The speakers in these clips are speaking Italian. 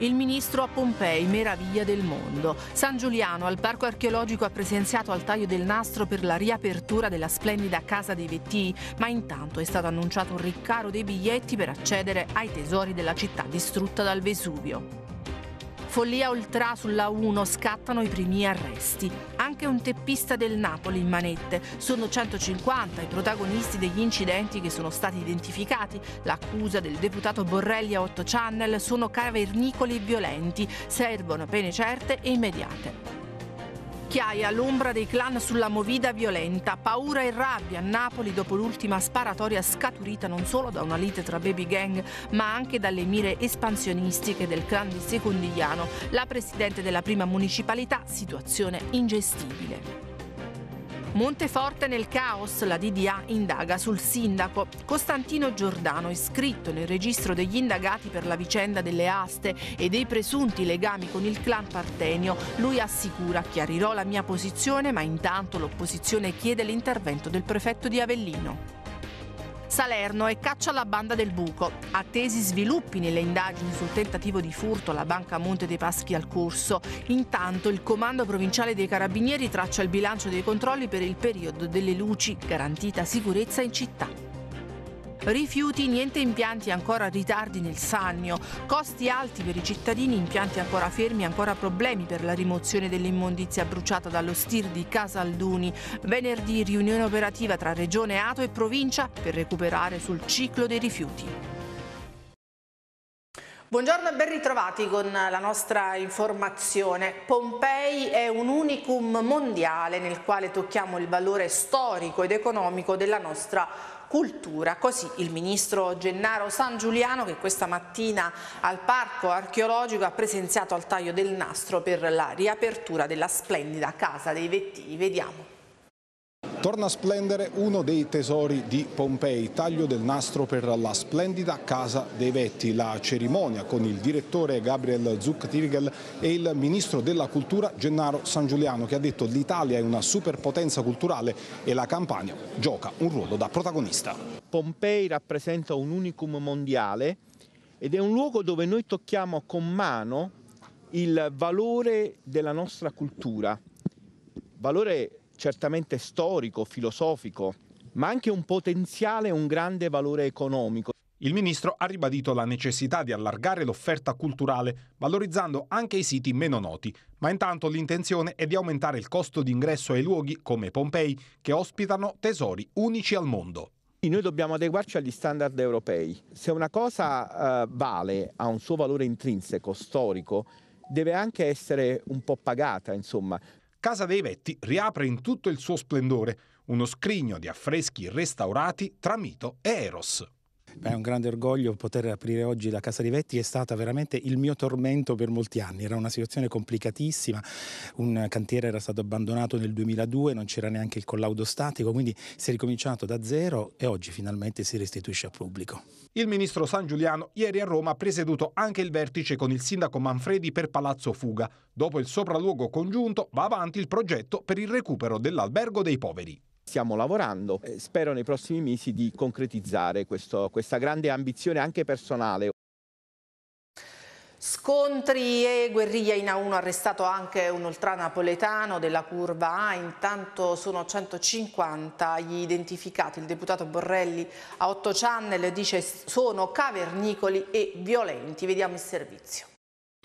il ministro a Pompei, meraviglia del mondo. San Giuliano al Parco Archeologico ha presenziato al taglio del nastro per la riapertura della splendida Casa dei Vettii, ma intanto è stato annunciato un riccaro dei biglietti per accedere ai tesori della città distrutta dal Vesuvio. Follia ultra sulla 1 scattano i primi arresti. Anche un teppista del Napoli in manette. Sono 150 i protagonisti degli incidenti che sono stati identificati. L'accusa del deputato Borrelli a 8 Channel sono cavernicoli violenti. Servono pene certe e immediate vecchiaia, l'ombra dei clan sulla movida violenta, paura e rabbia a Napoli dopo l'ultima sparatoria scaturita non solo da una lite tra baby gang, ma anche dalle mire espansionistiche del clan di Secondigliano. La presidente della prima municipalità, situazione ingestibile. Monteforte nel caos, la DDA indaga sul sindaco. Costantino Giordano, iscritto nel registro degli indagati per la vicenda delle aste e dei presunti legami con il clan Partenio, lui assicura chiarirò la mia posizione ma intanto l'opposizione chiede l'intervento del prefetto di Avellino. Salerno e caccia alla banda del buco. Attesi sviluppi nelle indagini sul tentativo di furto alla banca Monte dei Paschi al corso. Intanto il comando provinciale dei carabinieri traccia il bilancio dei controlli per il periodo delle luci, garantita sicurezza in città. Rifiuti, niente impianti, ancora ritardi nel Sannio. Costi alti per i cittadini, impianti ancora fermi, ancora problemi per la rimozione dell'immondizia bruciata dallo STIR di Casalduni. Venerdì riunione operativa tra Regione Ato e Provincia per recuperare sul ciclo dei rifiuti. Buongiorno e ben ritrovati con la nostra informazione. Pompei è un unicum mondiale nel quale tocchiamo il valore storico ed economico della nostra cultura. Così il ministro Gennaro San Giuliano che questa mattina al Parco Archeologico ha presenziato al taglio del nastro per la riapertura della splendida Casa dei Vettivi. Vediamo. Torna a splendere uno dei tesori di Pompei, taglio del nastro per la splendida Casa dei Vetti. La cerimonia con il direttore Gabriel zuck e il ministro della cultura Gennaro San Giuliano che ha detto l'Italia è una superpotenza culturale e la Campania gioca un ruolo da protagonista. Pompei rappresenta un unicum mondiale ed è un luogo dove noi tocchiamo con mano il valore della nostra cultura, valore certamente storico, filosofico, ma anche un potenziale un grande valore economico. Il ministro ha ribadito la necessità di allargare l'offerta culturale, valorizzando anche i siti meno noti, ma intanto l'intenzione è di aumentare il costo d'ingresso ai luoghi come Pompei, che ospitano tesori unici al mondo. Noi dobbiamo adeguarci agli standard europei. Se una cosa eh, vale, ha un suo valore intrinseco, storico, deve anche essere un po' pagata, insomma. Casa dei Vetti riapre in tutto il suo splendore uno scrigno di affreschi restaurati tra mito e eros. Beh, è un grande orgoglio poter aprire oggi la Casa Vetti, è stata veramente il mio tormento per molti anni, era una situazione complicatissima, un cantiere era stato abbandonato nel 2002, non c'era neanche il collaudo statico, quindi si è ricominciato da zero e oggi finalmente si restituisce al pubblico. Il ministro San Giuliano ieri a Roma ha presieduto anche il vertice con il sindaco Manfredi per Palazzo Fuga. Dopo il sopralluogo congiunto va avanti il progetto per il recupero dell'albergo dei poveri stiamo lavorando. Spero nei prossimi mesi di concretizzare questo, questa grande ambizione anche personale. Scontri e guerriglia in A1 arrestato anche un oltranapoletano della curva A, intanto sono 150 gli identificati, il deputato Borrelli a 8 channel dice sono cavernicoli e violenti, vediamo il servizio.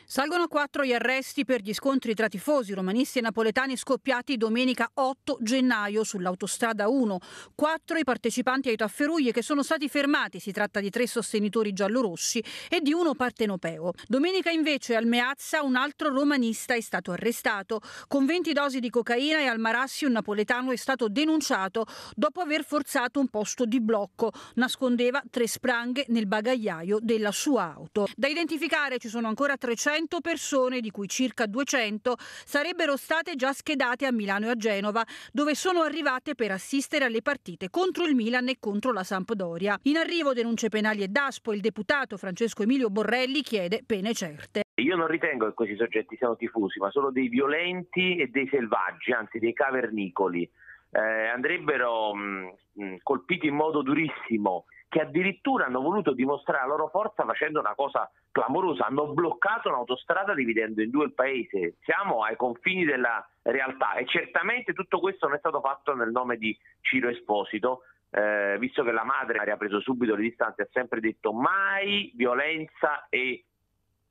Salgono quattro gli arresti per gli scontri tra tifosi romanisti e napoletani scoppiati domenica 8 gennaio sull'autostrada 1. Quattro i partecipanti ai tafferuglie che sono stati fermati, si tratta di tre sostenitori giallorossi e di uno partenopeo. Domenica invece al Meazza un altro romanista è stato arrestato con 20 dosi di cocaina e al Marassi un napoletano è stato denunciato dopo aver forzato un posto di blocco. Nascondeva tre spranghe nel bagagliaio della sua auto. Da identificare ci sono ancora 300 100 persone, di cui circa 200, sarebbero state già schedate a Milano e a Genova, dove sono arrivate per assistere alle partite contro il Milan e contro la Sampdoria. In arrivo denunce penali e DASPO, il deputato Francesco Emilio Borrelli chiede pene certe. Io non ritengo che questi soggetti siano tifosi, ma solo dei violenti e dei selvaggi, anzi dei cavernicoli. Eh, andrebbero mh, mm, mm, colpiti in modo durissimo che addirittura hanno voluto dimostrare la loro forza facendo una cosa clamorosa, hanno bloccato un'autostrada dividendo in due il paese, siamo ai confini della realtà e certamente tutto questo non è stato fatto nel nome di Ciro Esposito, eh, visto che la madre ha preso subito le distanze, ha sempre detto mai violenza e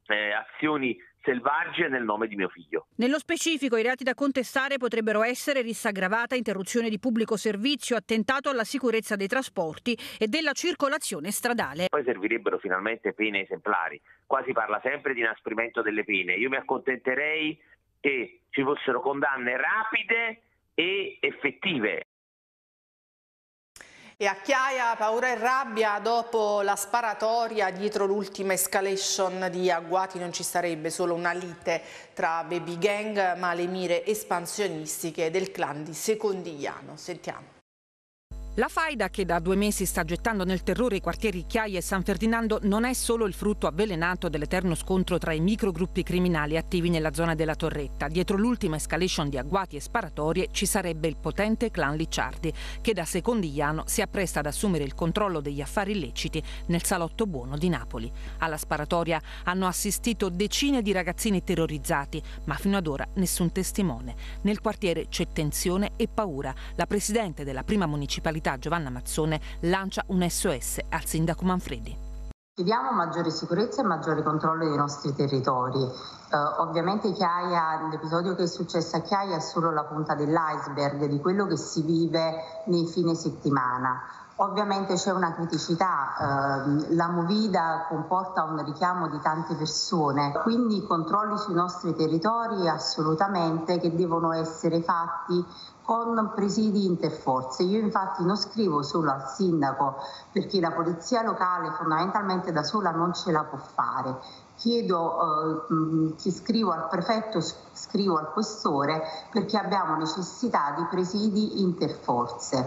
eh, azioni selvagge nel nome di mio figlio. Nello specifico i reati da contestare potrebbero essere rissaggravata, interruzione di pubblico servizio, attentato alla sicurezza dei trasporti e della circolazione stradale. Poi servirebbero finalmente pene esemplari. Qua si parla sempre di inasprimento delle pene. Io mi accontenterei che ci fossero condanne rapide e effettive e a Chiaia paura e rabbia dopo la sparatoria dietro l'ultima escalation di agguati non ci sarebbe solo una lite tra baby gang ma le mire espansionistiche del clan di Secondigliano. Sentiamo. La faida che da due mesi sta gettando nel terrore i quartieri Chiaia e San Ferdinando non è solo il frutto avvelenato dell'eterno scontro tra i microgruppi criminali attivi nella zona della Torretta. Dietro l'ultima escalation di agguati e sparatorie ci sarebbe il potente clan Licciardi, che da Secondigliano si appresta ad assumere il controllo degli affari illeciti nel Salotto Buono di Napoli. Alla sparatoria hanno assistito decine di ragazzini terrorizzati, ma fino ad ora nessun testimone. Nel quartiere c'è tensione e paura. La presidente della prima municipalità Università Giovanna Mazzone lancia un SOS al sindaco Manfredi. Chiediamo maggiore sicurezza e maggiore controllo dei nostri territori. Eh, ovviamente Chiaia, l'episodio che è successo a Chiaia è solo la punta dell'iceberg di quello che si vive nei fine settimana. Ovviamente c'è una criticità, eh, la movida comporta un richiamo di tante persone, quindi controlli sui nostri territori assolutamente che devono essere fatti con presidi interforze. Io infatti non scrivo solo al sindaco perché la polizia locale fondamentalmente da sola non ce la può fare. Chiedo, eh, mm, scrivo al prefetto, scrivo al questore perché abbiamo necessità di presidi interforze.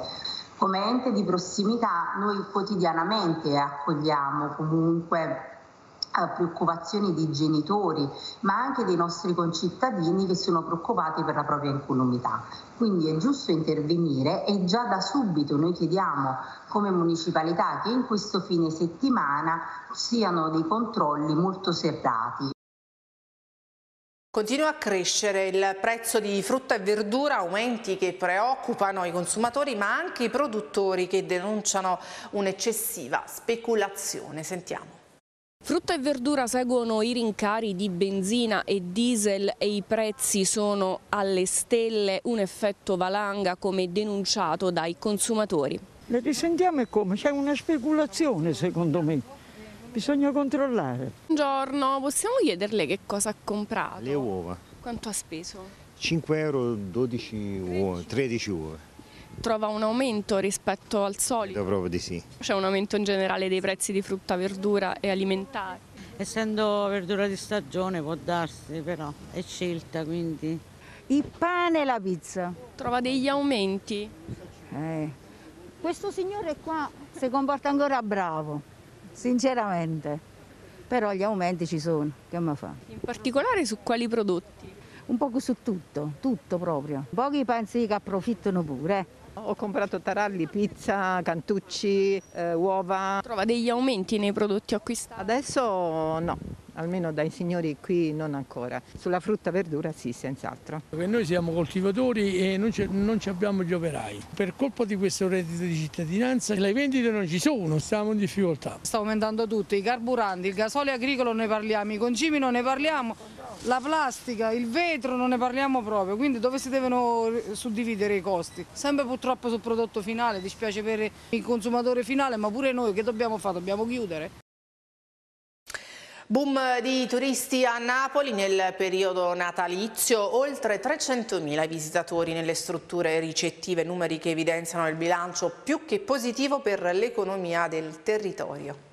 Come ente di prossimità noi quotidianamente accogliamo comunque preoccupazioni di genitori, ma anche dei nostri concittadini che sono preoccupati per la propria incolumità. Quindi è giusto intervenire e già da subito noi chiediamo come municipalità che in questo fine settimana siano dei controlli molto serrati. Continua a crescere il prezzo di frutta e verdura, aumenti che preoccupano i consumatori ma anche i produttori che denunciano un'eccessiva speculazione. Sentiamo. Frutta e verdura seguono i rincari di benzina e diesel e i prezzi sono alle stelle, un effetto valanga come denunciato dai consumatori. Le risentiamo e come? C'è una speculazione secondo me. Bisogna controllare. Buongiorno, possiamo chiederle che cosa ha comprato? Le uova. Quanto ha speso? 5 euro 12 uova, 13 uova trova un aumento rispetto al solito? Credo proprio di sì. C'è un aumento in generale dei prezzi di frutta, verdura e alimentari? Essendo verdura di stagione può darsi però, è scelta quindi. Il pane e la pizza. Trova degli aumenti? Eh. Questo signore qua si comporta ancora bravo, sinceramente, però gli aumenti ci sono, che mi fa? In particolare su quali prodotti? Un po' su tutto, tutto proprio. Pochi pensi che approfittano pure. Eh. Ho comprato taralli, pizza, cantucci, eh, uova. Trova degli aumenti nei prodotti acquistati? Adesso no, almeno dai signori qui non ancora. Sulla frutta e verdura sì, senz'altro. Noi siamo coltivatori e non, non abbiamo gli operai. Per colpa di questo reddito di cittadinanza le vendite non ci sono, stiamo in difficoltà. Sta aumentando tutto, i carburanti, il gasolio agricolo ne parliamo, i concimi non ne parliamo, la plastica, il vetro non ne parliamo proprio, quindi dove si devono suddividere i costi? Sempre purtroppo sul prodotto finale, dispiace per il consumatore finale, ma pure noi che dobbiamo fare? Dobbiamo chiudere. Boom di turisti a Napoli nel periodo natalizio, oltre 300.000 visitatori nelle strutture ricettive, numeri che evidenziano il bilancio più che positivo per l'economia del territorio.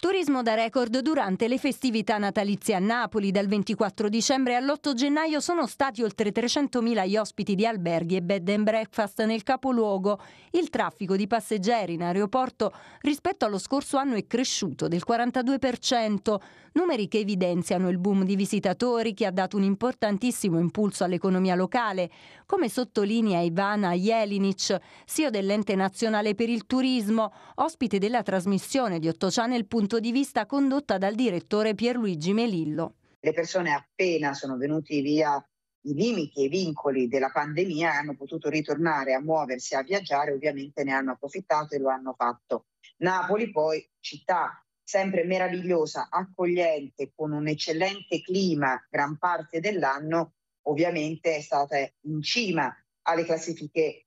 Turismo da record durante le festività natalizie a Napoli. Dal 24 dicembre all'8 gennaio sono stati oltre 300.000 gli ospiti di alberghi e bed and breakfast nel capoluogo. Il traffico di passeggeri in aeroporto rispetto allo scorso anno è cresciuto del 42% numeri che evidenziano il boom di visitatori che ha dato un importantissimo impulso all'economia locale, come sottolinea Ivana Jelinic, CEO dell'Ente Nazionale per il Turismo, ospite della trasmissione di Ottociana il punto di vista condotta dal direttore Pierluigi Melillo. Le persone appena sono venuti via i limiti e i vincoli della pandemia hanno potuto ritornare a muoversi, a viaggiare, ovviamente ne hanno approfittato e lo hanno fatto. Napoli poi, città sempre meravigliosa, accogliente, con un eccellente clima gran parte dell'anno, ovviamente è stata in cima alle classifiche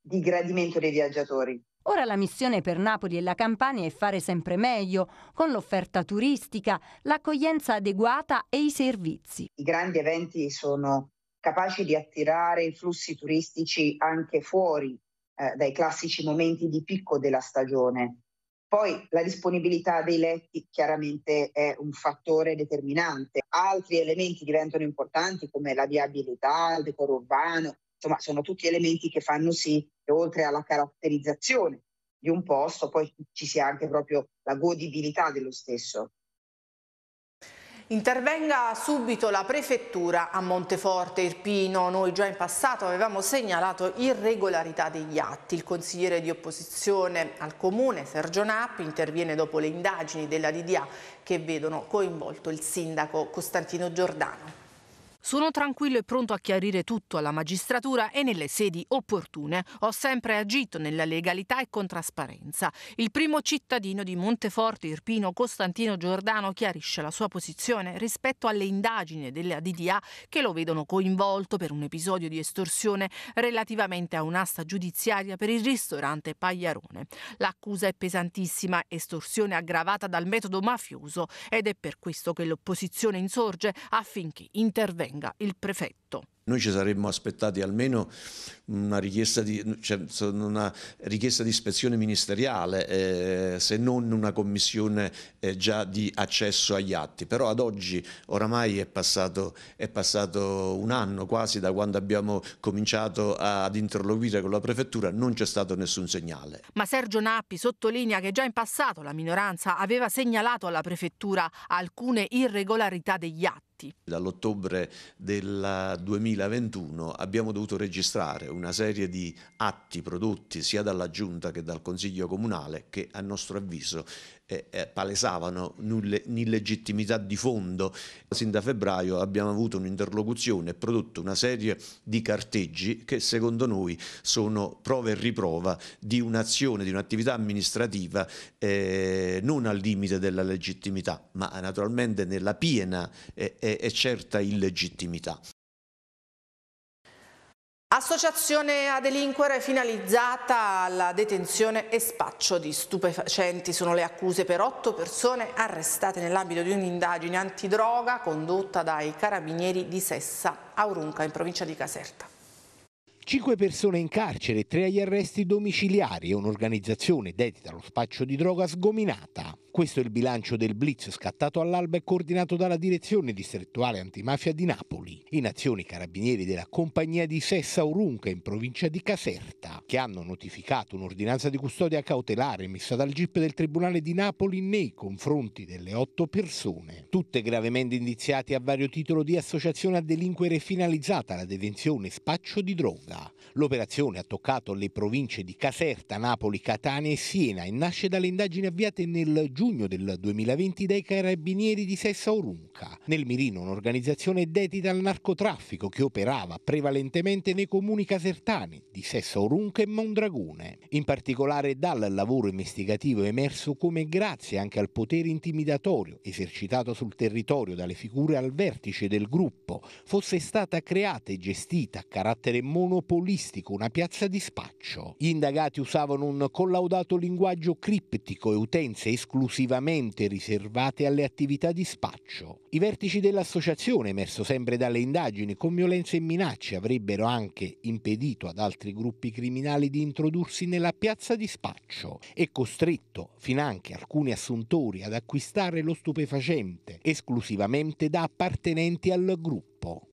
di gradimento dei viaggiatori. Ora la missione per Napoli e la Campania è fare sempre meglio, con l'offerta turistica, l'accoglienza adeguata e i servizi. I grandi eventi sono capaci di attirare i flussi turistici anche fuori eh, dai classici momenti di picco della stagione. Poi la disponibilità dei letti chiaramente è un fattore determinante. Altri elementi diventano importanti come la viabilità, il decoro urbano, insomma sono tutti elementi che fanno sì che oltre alla caratterizzazione di un posto poi ci sia anche proprio la godibilità dello stesso. Intervenga subito la prefettura a Monteforte Irpino. Noi già in passato avevamo segnalato irregolarità degli atti. Il consigliere di opposizione al comune, Sergio Nappi, interviene dopo le indagini della DDA che vedono coinvolto il sindaco Costantino Giordano. Sono tranquillo e pronto a chiarire tutto alla magistratura e nelle sedi opportune. Ho sempre agito nella legalità e con trasparenza. Il primo cittadino di Monteforte Irpino, Costantino Giordano, chiarisce la sua posizione rispetto alle indagini della DDA che lo vedono coinvolto per un episodio di estorsione relativamente a un'asta giudiziaria per il ristorante Pagliarone. L'accusa è pesantissima, estorsione aggravata dal metodo mafioso ed è per questo che l'opposizione insorge affinché intervenga intervenga il prefetto. Noi ci saremmo aspettati almeno una richiesta di, cioè una richiesta di ispezione ministeriale, eh, se non una commissione eh, già di accesso agli atti. Però ad oggi oramai è passato, è passato un anno quasi da quando abbiamo cominciato ad interloquire con la prefettura, non c'è stato nessun segnale. Ma Sergio Nappi sottolinea che già in passato la minoranza aveva segnalato alla prefettura alcune irregolarità degli atti diritti. Dall'ottobre del 2021 abbiamo dovuto registrare una serie di atti prodotti sia dalla Giunta che dal Consiglio Comunale che a nostro avviso eh, palesavano un'illegittimità di fondo. Sin da febbraio abbiamo avuto un'interlocuzione e prodotto una serie di carteggi che secondo noi sono prova e riprova di un'azione, di un'attività amministrativa eh, non al limite della legittimità, ma naturalmente nella piena e, e certa illegittimità. Associazione a delinquere finalizzata alla detenzione e spaccio di stupefacenti sono le accuse per otto persone arrestate nell'ambito di un'indagine antidroga condotta dai carabinieri di Sessa, Aurunca, in provincia di Caserta. Cinque persone in carcere, tre agli arresti domiciliari e un'organizzazione dedita allo spaccio di droga sgominata. Questo è il bilancio del blitz scattato all'alba e coordinato dalla direzione distrettuale antimafia di Napoli, in azioni carabinieri della compagnia di Sessa Urunca in provincia di Caserta, che hanno notificato un'ordinanza di custodia cautelare emessa dal GIP del Tribunale di Napoli nei confronti delle otto persone, tutte gravemente indiziate a vario titolo di associazione a delinquere finalizzata alla detenzione spaccio di droga. L'operazione ha toccato le province di Caserta, Napoli, Catania e Siena e nasce dalle indagini avviate nel giugno del 2020 dai carabinieri di Sessa Orunca. Nel mirino un'organizzazione dedita al narcotraffico che operava prevalentemente nei comuni casertani di Sessa Orunca e Mondragone. In particolare dal lavoro investigativo è emerso come grazie anche al potere intimidatorio esercitato sul territorio dalle figure al vertice del gruppo fosse stata creata e gestita a carattere monopolare monopolistico, una piazza di spaccio. Gli indagati usavano un collaudato linguaggio criptico e utenze esclusivamente riservate alle attività di spaccio. I vertici dell'associazione, emerso sempre dalle indagini, con violenze e minacce avrebbero anche impedito ad altri gruppi criminali di introdursi nella piazza di spaccio e costretto finanche alcuni assuntori ad acquistare lo stupefacente esclusivamente da appartenenti al gruppo.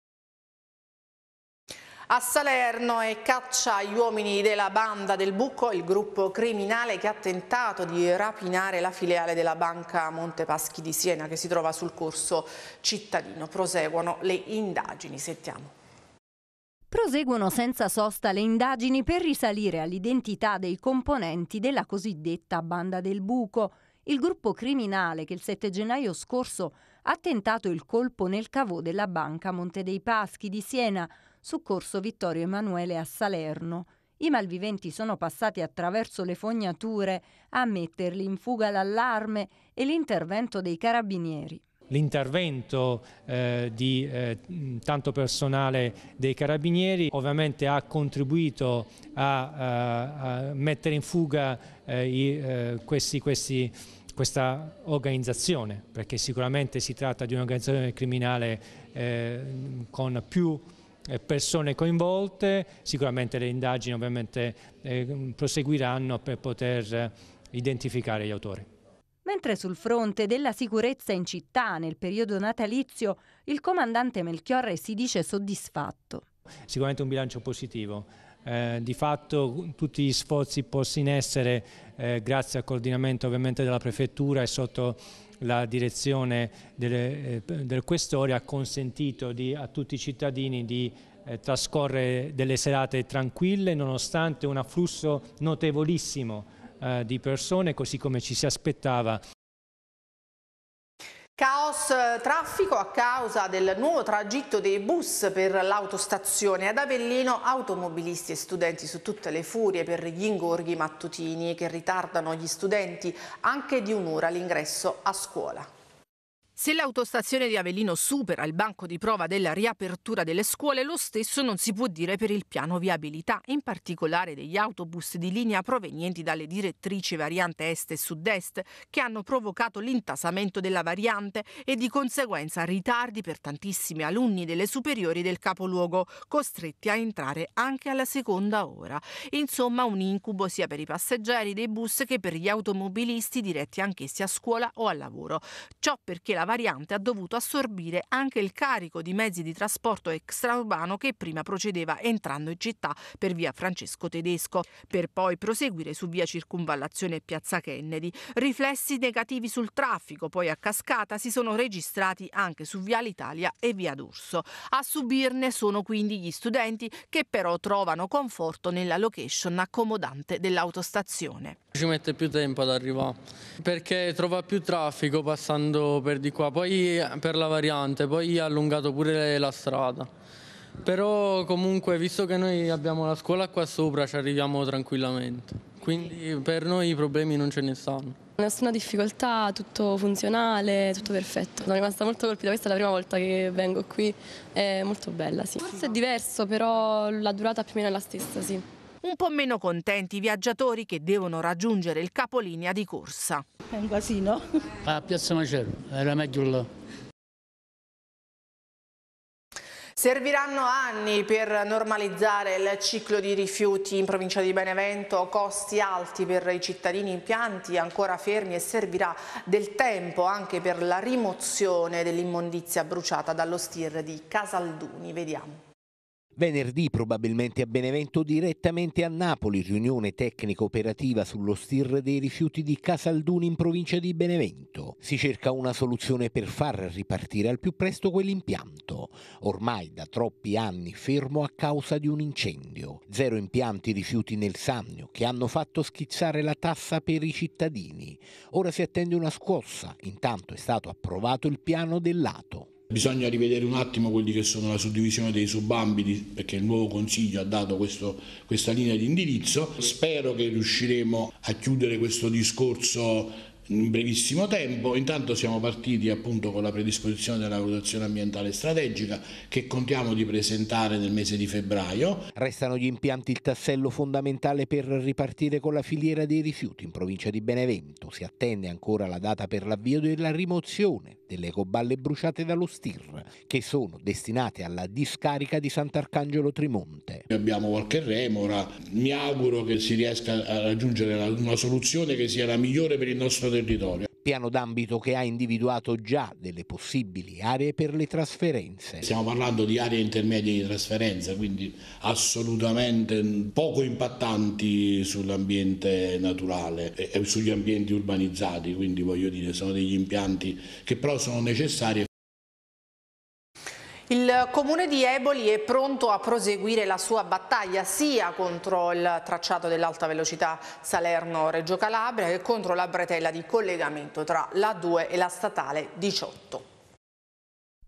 A Salerno è caccia gli uomini della banda del Buco, il gruppo criminale che ha tentato di rapinare la filiale della banca Montepaschi di Siena che si trova sul corso cittadino. Proseguono le indagini, sentiamo. Proseguono senza sosta le indagini per risalire all'identità dei componenti della cosiddetta banda del Buco, il gruppo criminale che il 7 gennaio scorso ha tentato il colpo nel cavò della banca Monte dei Paschi di Siena, su corso Vittorio Emanuele a Salerno. I malviventi sono passati attraverso le fognature a metterli in fuga l'allarme e l'intervento dei carabinieri. L'intervento eh, di eh, tanto personale dei carabinieri ovviamente ha contribuito a, a, eh, a mettere in fuga eh, i, eh, questi, questi, questa organizzazione, perché sicuramente si tratta di un'organizzazione criminale eh, con più eh, persone coinvolte, sicuramente le indagini ovviamente eh, proseguiranno per poter eh, identificare gli autori. Mentre sul fronte della sicurezza in città nel periodo natalizio, il comandante Melchiorre si dice soddisfatto. Sicuramente un bilancio positivo. Eh, di fatto tutti gli sforzi posti in essere eh, grazie al coordinamento ovviamente della prefettura e sotto la direzione delle, eh, del questore ha consentito di, a tutti i cittadini di eh, trascorrere delle serate tranquille nonostante un afflusso notevolissimo eh, di persone così come ci si aspettava Caos eh, traffico a causa del nuovo tragitto dei bus per l'autostazione ad Avellino, automobilisti e studenti su tutte le furie per gli ingorghi mattutini che ritardano gli studenti anche di un'ora l'ingresso a scuola. Se l'autostazione di Avellino supera il banco di prova della riapertura delle scuole, lo stesso non si può dire per il piano viabilità, in particolare degli autobus di linea provenienti dalle direttrici variante est e sud-est, che hanno provocato l'intasamento della variante e di conseguenza ritardi per tantissimi alunni delle superiori del capoluogo, costretti a entrare anche alla seconda ora. Insomma, un incubo sia per i passeggeri dei bus che per gli automobilisti diretti anch'essi a scuola o al lavoro. Ciò perché la variante ha dovuto assorbire anche il carico di mezzi di trasporto extraurbano che prima procedeva entrando in città per via Francesco Tedesco, per poi proseguire su via Circunvallazione e piazza Kennedy. Riflessi negativi sul traffico, poi a cascata, si sono registrati anche su via l'Italia e Via d'Urso. A subirne sono quindi gli studenti che però trovano conforto nella location accomodante dell'autostazione. Ci mette più tempo ad arrivare perché trova più traffico passando per di qua, poi eh, per la variante, poi ha allungato pure la strada. Però comunque, visto che noi abbiamo la scuola qua sopra, ci arriviamo tranquillamente. Quindi per noi i problemi non ce ne stanno. Nessuna difficoltà, tutto funzionale, tutto perfetto. Sono rimasta molto colpita, questa è la prima volta che vengo qui, è molto bella, sì. Forse è diverso, però la durata più o meno è la stessa, sì. Un po' meno contenti i viaggiatori che devono raggiungere il capolinea di corsa è un casino. A Piazza Macero, era meglio là. Serviranno anni per normalizzare il ciclo di rifiuti in provincia di Benevento, costi alti per i cittadini, impianti ancora fermi e servirà del tempo anche per la rimozione dell'immondizia bruciata dallo stir di Casalduni. Vediamo. Venerdì probabilmente a Benevento direttamente a Napoli, riunione tecnica operativa sullo STIR dei rifiuti di Casalduni in provincia di Benevento. Si cerca una soluzione per far ripartire al più presto quell'impianto, ormai da troppi anni fermo a causa di un incendio. Zero impianti rifiuti nel Sannio che hanno fatto schizzare la tassa per i cittadini. Ora si attende una scossa, intanto è stato approvato il piano del lato. Bisogna rivedere un attimo quelli che sono la suddivisione dei subambiti perché il nuovo Consiglio ha dato questo, questa linea di indirizzo. Spero che riusciremo a chiudere questo discorso in brevissimo tempo. Intanto siamo partiti appunto con la predisposizione della valutazione ambientale strategica che contiamo di presentare nel mese di febbraio. Restano gli impianti il tassello fondamentale per ripartire con la filiera dei rifiuti in provincia di Benevento. Si attende ancora la data per l'avvio della rimozione delle coballe bruciate dallo STIR, che sono destinate alla discarica di Sant'Arcangelo Trimonte. Abbiamo qualche remora, mi auguro che si riesca a raggiungere una soluzione che sia la migliore per il nostro territorio piano d'ambito che ha individuato già delle possibili aree per le trasferenze. Stiamo parlando di aree intermedie di trasferenza, quindi assolutamente poco impattanti sull'ambiente naturale e sugli ambienti urbanizzati, quindi voglio dire sono degli impianti che però sono necessari e il comune di Eboli è pronto a proseguire la sua battaglia sia contro il tracciato dell'alta velocità Salerno-Reggio Calabria che contro la bretella di collegamento tra la 2 e la statale 18.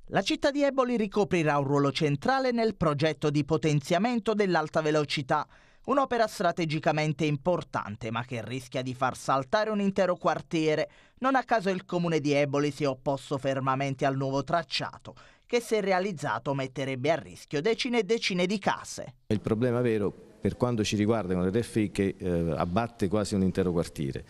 La città di Eboli ricoprirà un ruolo centrale nel progetto di potenziamento dell'alta velocità, un'opera strategicamente importante ma che rischia di far saltare un intero quartiere. Non a caso il comune di Eboli si è opposto fermamente al nuovo tracciato che se realizzato metterebbe a rischio decine e decine di case. Il problema vero per quanto ci riguarda con le che eh, abbatte quasi un intero quartiere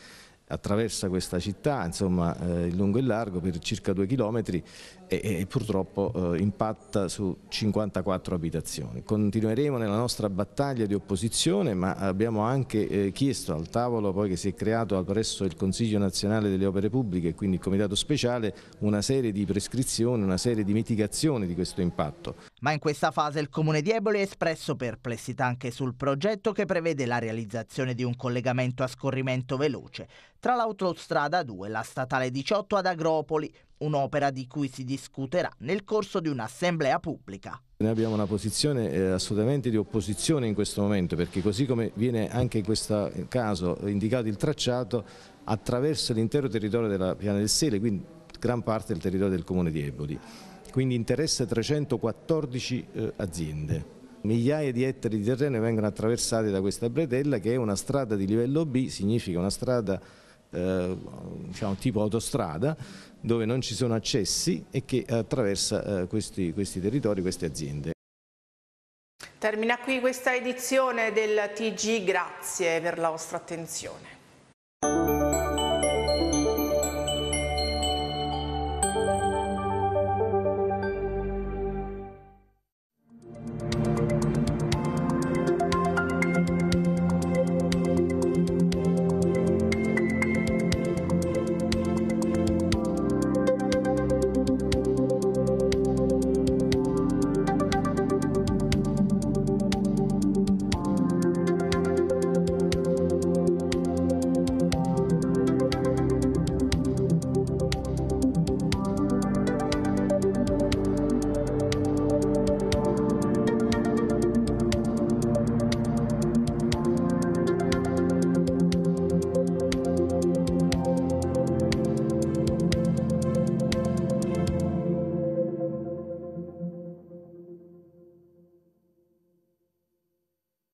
attraversa questa città, insomma, eh, in lungo e largo per circa due chilometri e, e purtroppo eh, impatta su 54 abitazioni. Continueremo nella nostra battaglia di opposizione, ma abbiamo anche eh, chiesto al tavolo poi che si è creato presso il Consiglio Nazionale delle Opere Pubbliche, quindi il Comitato Speciale, una serie di prescrizioni, una serie di mitigazioni di questo impatto. Ma in questa fase il Comune di Eboli ha espresso perplessità anche sul progetto che prevede la realizzazione di un collegamento a scorrimento veloce tra l'autostrada 2 e la statale 18 ad Agropoli, un'opera di cui si discuterà nel corso di un'assemblea pubblica. Noi abbiamo una posizione eh, assolutamente di opposizione in questo momento perché così come viene anche in questo caso indicato il tracciato attraversa l'intero territorio della Piana del Sele, quindi gran parte del territorio del comune di Eboli, quindi interessa 314 eh, aziende. Migliaia di ettari di terreno vengono attraversati da questa bretella che è una strada di livello B, significa una strada eh, diciamo, tipo autostrada dove non ci sono accessi e che attraversa eh, questi, questi territori, queste aziende. Termina qui questa edizione del TG, grazie per la vostra attenzione.